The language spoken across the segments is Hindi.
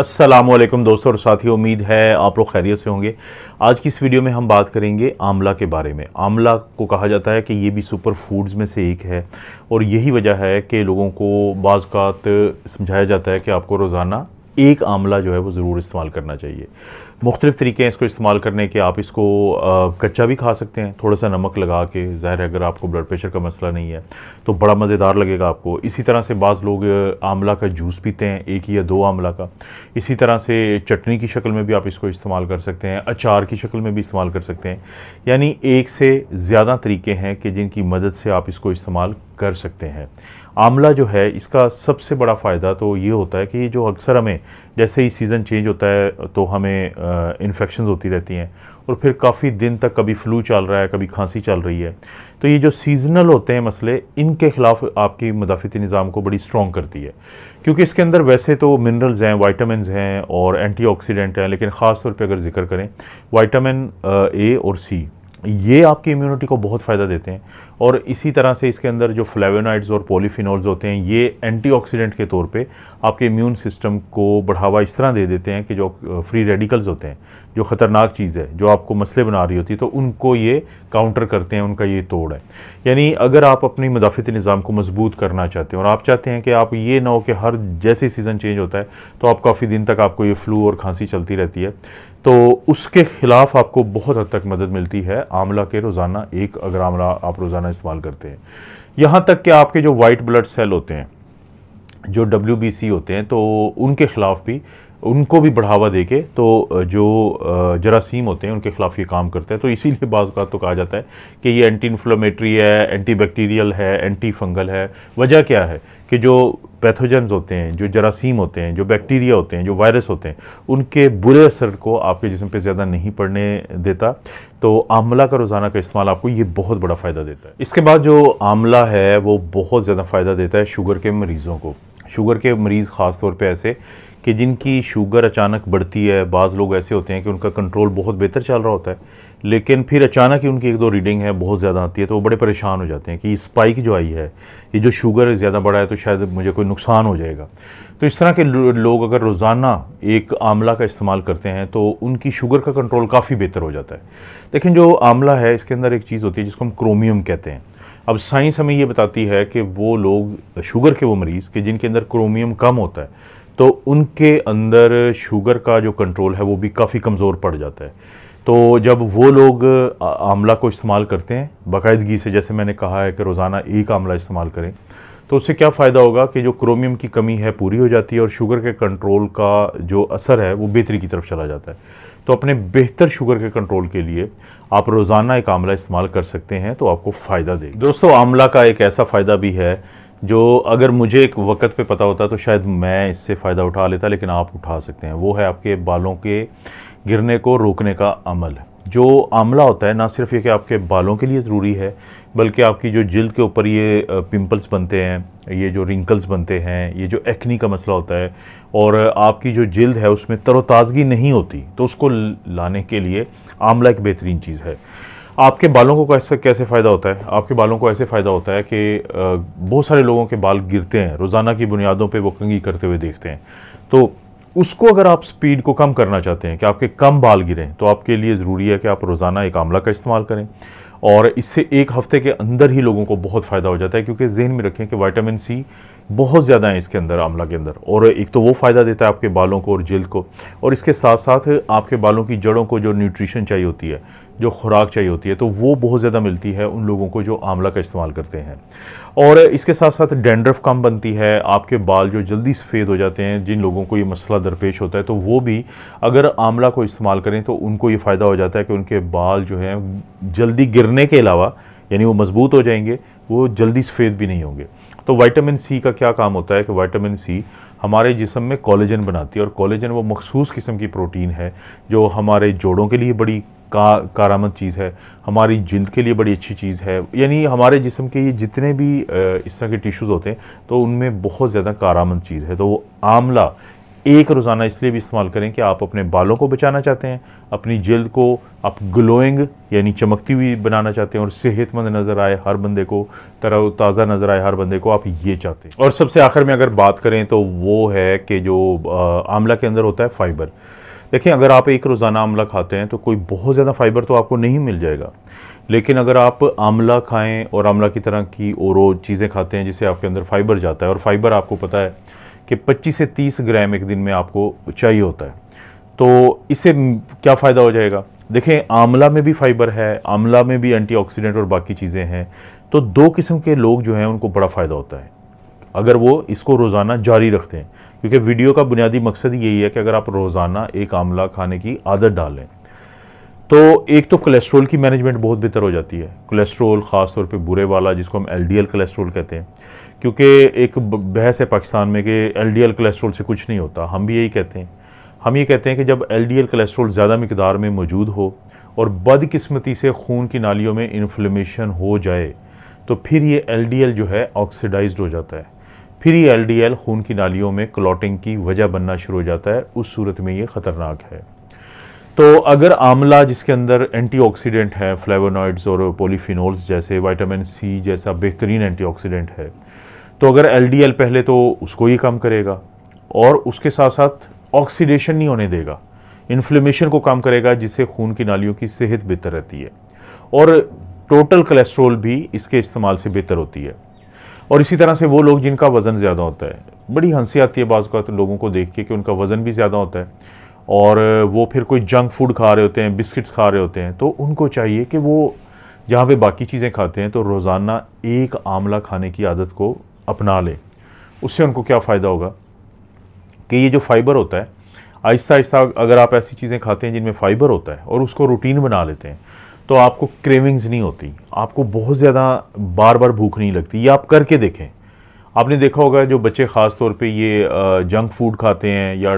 असलम दोस्तों और साथियों उम्मीद है आप लोग खैरियत से होंगे आज की इस वीडियो में हम बात करेंगे आमला के बारे में आमला को कहा जाता है कि ये भी सुपर फूड्स में से एक है और यही वजह है कि लोगों को बाज़ समझाया जाता है कि आपको रोज़ाना एक आमला जो है वो ज़रूर इस्तेमाल करना चाहिए मुख्तलिफ़ तरीके हैं इसको इस्तेमाल करने के आप इसको कच्चा भी खा सकते हैं थोड़ा सा नमक लगा के ज़ाहिर है अगर आपको ब्लड प्रेशर का मसला नहीं है तो बड़ा मज़ेदार लगेगा आपको इसी तरह से बाज़ लोग आंवला का जूस पीते हैं एक या दो आंवला का इसी तरह से चटनी की शक्ल में भी आप इसको इस्तेमाल कर सकते हैं अचार की शक्ल में भी इस्तेमाल कर सकते हैं यानी एक से ज़्यादा तरीके हैं कि जिनकी मदद से आप इसको इस्तेमाल कर सकते हैं आंवला जो है इसका सबसे बड़ा फ़ायदा तो ये होता है कि ये जो अक्सर हमें जैसे ही सीज़न चेंज होता है तो हमें इन्फेक्शन होती रहती हैं और फिर काफ़ी दिन तक कभी फ्लू चल रहा है कभी खांसी चल रही है तो ये जो सीजनल होते हैं मसले इनके ख़िलाफ़ आपकी मुदाफ़ती निज़ाम को बड़ी स्ट्रॉन्ग करती है क्योंकि इसके अंदर वैसे तो मिनरल्स हैं वाइटामस हैं और एंटीऑक्सीडेंट हैं लेकिन ख़ास तौर पर अगर जिक्र करें वाइटामिन ए और सी ये आपकी इम्यूनिटी को बहुत फ़ायदा देते हैं और इसी तरह से इसके अंदर जो फ्लेवेनाइड्स और पोलीफिनॉल्स होते हैं ये एंटीऑक्सीडेंट के तौर पे आपके इम्यून सिस्टम को बढ़ावा इस तरह दे देते हैं कि जो फ्री रेडिकल्स होते हैं जो ख़तरनाक चीज़ है जो आपको मसले बना रही होती है तो उनको ये काउंटर करते हैं उनका ये तोड़ है यानी अगर आप अपनी मदाफ़ती निज़ाम को मजबूत करना चाहते हैं और आप चाहते हैं कि आप ये ना हो कि हर जैसे सीज़न चेंज होता है तो आप काफ़ी दिन तक आपको ये फ्लू और खांसी चलती रहती है तो उसके ख़िलाफ़ आपको बहुत हद तक मदद मिलती है आमला के रोज़ाना एक अगर आमला आप रोज़ाना इस्तेमाल करते हैं यहाँ तक कि आपके जो वाइट ब्लड सेल होते हैं जो डब्ल्यू होते हैं तो उनके ख़िलाफ़ भी उनको भी बढ़ावा दे के तो जो जरासीम होते हैं उनके ख़िलाफ़ ये काम करते हैं तो इसीलिए बाज़ तो कहा जाता है कि ये एंटी इन्फ्लोमेट्री है एंटी बैक्टीरियल है एंटी फंगल है वजह क्या है कि जो पैथोजेंस होते हैं जो जरासीम होते हैं जो बैक्टीरिया होते हैं जो वायरस होते हैं उनके बुरे असर को आपके जिसम पे ज़्यादा नहीं पड़ने देता तो आमला का रोज़ाना का इस्तेमाल आपको ये बहुत बड़ा फ़ायदा देता है इसके बाद जो आमला है वो बहुत ज़्यादा फ़ायदा देता है शुगर के मरीज़ों को शुगर के मरीज़ ख़ास तौर पर ऐसे कि जिनकी शुगर अचानक बढ़ती है बाज़ लोग ऐसे होते हैं कि उनका कंट्रोल बहुत बेहतर चल रहा होता है लेकिन फिर अचानक ही उनकी एक दो रीडिंग है बहुत ज़्यादा आती है तो वो बड़े परेशान हो जाते हैं कि स्पाइक जो आई है ये जो शुगर ज़्यादा बढ़ा है तो शायद मुझे कोई नुकसान हो जाएगा तो इस तरह के लोग अगर रोज़ाना एक आमला का इस्तेमाल करते हैं तो उनकी शुगर का कंट्रोल काफ़ी बेहतर हो जाता है लेकिन जो आमला है इसके अंदर एक चीज़ होती है जिसको हम क्रोमियम कहते हैं अब साइंस हमें ये बताती है कि वो लोग शुगर के वो मरीज़ के जिनके अंदर क्रोमियम कम होता है तो उनके अंदर शुगर का जो कंट्रोल है वो भी काफ़ी कमज़ोर पड़ जाता है तो जब वो लोग आमला को इस्तेमाल करते हैं बाकायदगी से जैसे मैंने कहा है कि रोज़ाना एक आमला इस्तेमाल करें तो उससे क्या फ़ायदा होगा कि जो क्रोमियम की कमी है पूरी हो जाती है और शुगर के कंट्रोल का जो असर है वो बेहतरी की तरफ चला जाता है तो अपने बेहतर शुगर के कंट्रोल के लिए आप रोज़ाना एक आमला इस्तेमाल कर सकते हैं तो आपको फ़ायदा देगा दोस्तों आमला का एक ऐसा फ़ायदा भी है जो अगर मुझे एक वक्त पे पता होता तो शायद मैं इससे फ़ायदा उठा लेता लेकिन आप उठा सकते हैं वो है आपके बालों के गिरने को रोकने का अमल जो आमला होता है ना सिर्फ ये कि आपके बालों के लिए ज़रूरी है बल्कि आपकी जो जिल्द के ऊपर ये पिंपल्स बनते हैं ये जो रिंकल्स बनते हैं ये जो एक्नी का मसला होता है और आपकी जो जिल्द है उसमें तरोताज़गी नहीं होती तो उसको लाने के लिए आमला एक बेहतरीन चीज़ है आपके बालों को कैसे कैसे फ़ायदा होता है आपके बालों को ऐसे फ़ायदा होता है कि बहुत सारे लोगों के बाल गिरते हैं रोज़ाना की बुनियादों पे वो कंगी करते हुए देखते हैं तो उसको अगर आप स्पीड को कम करना चाहते हैं कि आपके कम बाल गिरें तो आपके लिए ज़रूरी है कि आप रोज़ाना एक आमला का इस्तेमाल करें और इससे एक हफ़्ते के अंदर ही लोगों को बहुत फ़ायदा हो जाता है क्योंकि जहन में रखें कि वाइटामिन सी बहुत ज़्यादा है इसके अंदर आमला के अंदर और एक तो वो फ़ायदा देता है आपके बालों को और जल्द को और इसके साथ साथ आपके बालों की जड़ों को जो न्यूट्रिशन चाहिए होती है जो खुराक चाहिए होती है तो वो बहुत ज़्यादा मिलती है उन लोगों को जो आंवला का इस्तेमाल करते हैं और इसके साथ साथ डेंड्रफ कम बनती है आपके बाल जो जल्दी सफ़ेद हो जाते हैं जिन लोगों को ये मसला दरपेश होता है तो वो भी अगर आंवला को इस्तेमाल करें तो उनको ये फ़ायदा हो जाता है कि उनके बाल जो हैं जल्दी गिरने के अलावा यानी वो मजबूत हो जाएंगे वो जल्दी सफ़ेद भी नहीं होंगे तो वाइटामिन सी का क्या काम होता है कि वाइटामिन सी हमारे जिसम में कॉलेजन बनाती है और कॉलेजन वो मखसूस किस्म की प्रोटीन है जो हमारे जोड़ों के लिए बड़ी का कारामद चीज़ है हमारी जिल्द के लिए बड़ी अच्छी चीज़ है यानी हमारे जिसम के ये जितने भी इस तरह के टिश्यूज़ होते हैं तो उनमें बहुत ज़्यादा कारामद चीज़ है तो वो आमला एक रोज़ाना इसलिए भी इस्तेमाल करें कि आप अपने बालों को बचाना चाहते हैं अपनी जल्द को आप ग्लोइंग यानी चमकती हुई बनाना चाहते हैं और सेहतमंद नज़र आए हर बंदे को तरह ताज़ा नज़र आए हर बंदे को आप ये चाहते हैं और सबसे आखिर में अगर बात करें तो वो है कि जो आमला के अंदर होता है फाइबर देखें अगर आप एक रोज़ाना आमला खाते हैं तो कोई बहुत ज़्यादा फाइबर तो आपको नहीं मिल जाएगा लेकिन अगर आप आमला खाएं और आमला की तरह की और चीज़ें खाते हैं जिससे आपके अंदर फाइबर जाता है और फाइबर आपको पता है कि 25 से 30 ग्राम एक दिन में आपको चाहिए होता है तो इससे क्या फ़ायदा हो जाएगा देखें आंवला में भी फाइबर है आंवला में भी एंटीऑक्सीडेंट और बाकी चीज़ें हैं तो दो किस्म के लोग जो हैं उनको बड़ा फ़ायदा होता है अगर वो इसको रोज़ाना जारी रखते हैं क्योंकि वीडियो का बुनियादी मकसद यही है कि अगर आप रोज़ाना एक आंवला खाने की आदत डालें तो एक तो कोलेस्ट्रोल की मैनेजमेंट बहुत बेहतर हो जाती है कोलेस्ट्रोल ख़ास तौर पे बुरे वाला जिसको हम एलडीएल कोलेस्ट्रोल कहते हैं क्योंकि एक बहस है पाकिस्तान में कि एलडीएल कोलेस्ट्रोल से कुछ नहीं होता हम भी यही कहते हैं हम ये कहते हैं कि जब एलडीएल कोलेस्ट्रोल ज़्यादा मकदार में मौजूद हो और बदकस्मती से खून की नालियों में इन्फ्लेमेशन हो जाए तो फिर ये एल जो है ऑक्सीडाइज हो जाता है फिर ये एल खून की नालियों में क्लॉटिंग की वजह बनना शुरू हो जाता है उस सूरत में ये ख़तरनाक है तो अगर आमला जिसके अंदर एंटीऑक्सीडेंट है फ्लेवोनॉइड्स और पोलीफिनोल्स जैसे विटामिन सी जैसा बेहतरीन एंटीऑक्सीडेंट है तो अगर एल पहले तो उसको ही कम करेगा और उसके साथ साथ ऑक्सीडेशन नहीं होने देगा इन्फ्लेमेशन को कम करेगा जिससे खून की नालियों की सेहत बेहतर रहती है और टोटल कोलेस्ट्रोल भी इसके इस्तेमाल से बेहतर होती है और इसी तरह से वो लोग जिनका वज़न ज़्यादा होता है बड़ी हंसी आती है बाज़ तो लोगों को देख के कि उनका वज़न भी ज़्यादा होता है और वो फिर कोई जंक फूड खा रहे होते हैं बिस्किट्स खा रहे होते हैं तो उनको चाहिए कि वो जहाँ पे बाकी चीज़ें खाते हैं तो रोज़ाना एक आमला खाने की आदत को अपना लें उससे उनको क्या फ़ायदा होगा कि ये जो फाइबर होता है आहिस्ता आहिस्ता अगर आप ऐसी चीज़ें खाते हैं जिनमें फ़ाइबर होता है और उसको रूटीन बना लेते हैं तो आपको क्रेविंग्स नहीं होती आपको बहुत ज़्यादा बार बार भूख नहीं लगती ये आप करके देखें आपने देखा होगा जो बच्चे ख़ास तौर पे ये जंक फूड खाते हैं या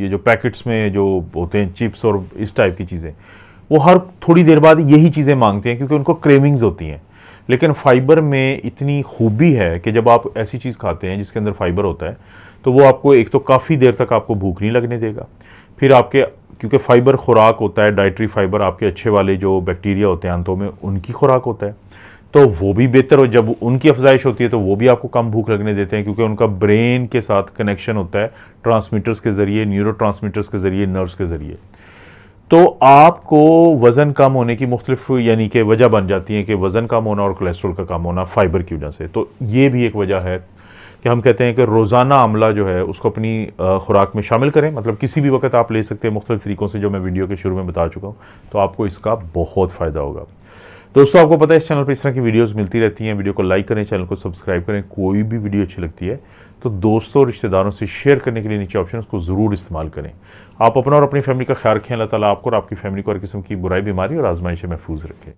ये जो पैकेट्स में जो होते हैं चिप्स और इस टाइप की चीज़ें वो हर थोड़ी देर बाद यही चीज़ें मांगते हैं क्योंकि उनको क्रेविंग्स होती हैं लेकिन फाइबर में इतनी खूबी है कि जब आप ऐसी चीज़ खाते हैं जिसके अंदर फाइबर होता है तो वो आपको एक तो काफ़ी देर तक आपको भूख नहीं लगने देगा फिर आपके क्योंकि फाइबर खुराक होता है डाइट्री फाइबर आपके अच्छे वाले जो बैक्टीरिया होते हैं आंतों में उनकी खुराक होता है तो वो भी बेहतर हो जब उनकी अफजाइश होती है तो वो भी आपको कम भूख लगने देते हैं क्योंकि उनका ब्रेन के साथ कनेक्शन होता है ट्रांसमीटर्स के ज़रिए न्यूरो के ज़रिए नर्व्स के ज़रिए तो आपको वज़न कम होने की मुख्तलिफ यानी कि वजह बन जाती है कि वज़न कम होना और कोलेस्ट्रोल का कम होना फाइबर की वजह से तो ये भी एक वजह है कि हम कहते हैं कि रोज़ाना आमला जो है उसको अपनी खुराक में शामिल करें मतलब किसी भी वक्त आप ले सकते हैं मुख्तलिफ तरीक़ों से जो मैं वीडियो के शुरू में बता चुका हूँ तो आपको इसका बहुत फ़ायदा होगा दोस्तों आपको पता है इस चैनल पर इस तरह की वीडियोस मिलती रहती हैं वीडियो को लाइक करें चैनल को सब्सक्राइब करें कोई भी वीडियो अच्छी लगती है तो दोस्तों और रिश्तेदारों से शेयर करने के लिए नीचे ऑप्शन को ज़रूर इस्तेमाल करें आप अपना और अपनी फैमिली का ख्याल रखें अल्लाह ताला आपको और आपकी फैमिली को हर किस्म की बुराई बीमारी और आजमाइश महफूज रखें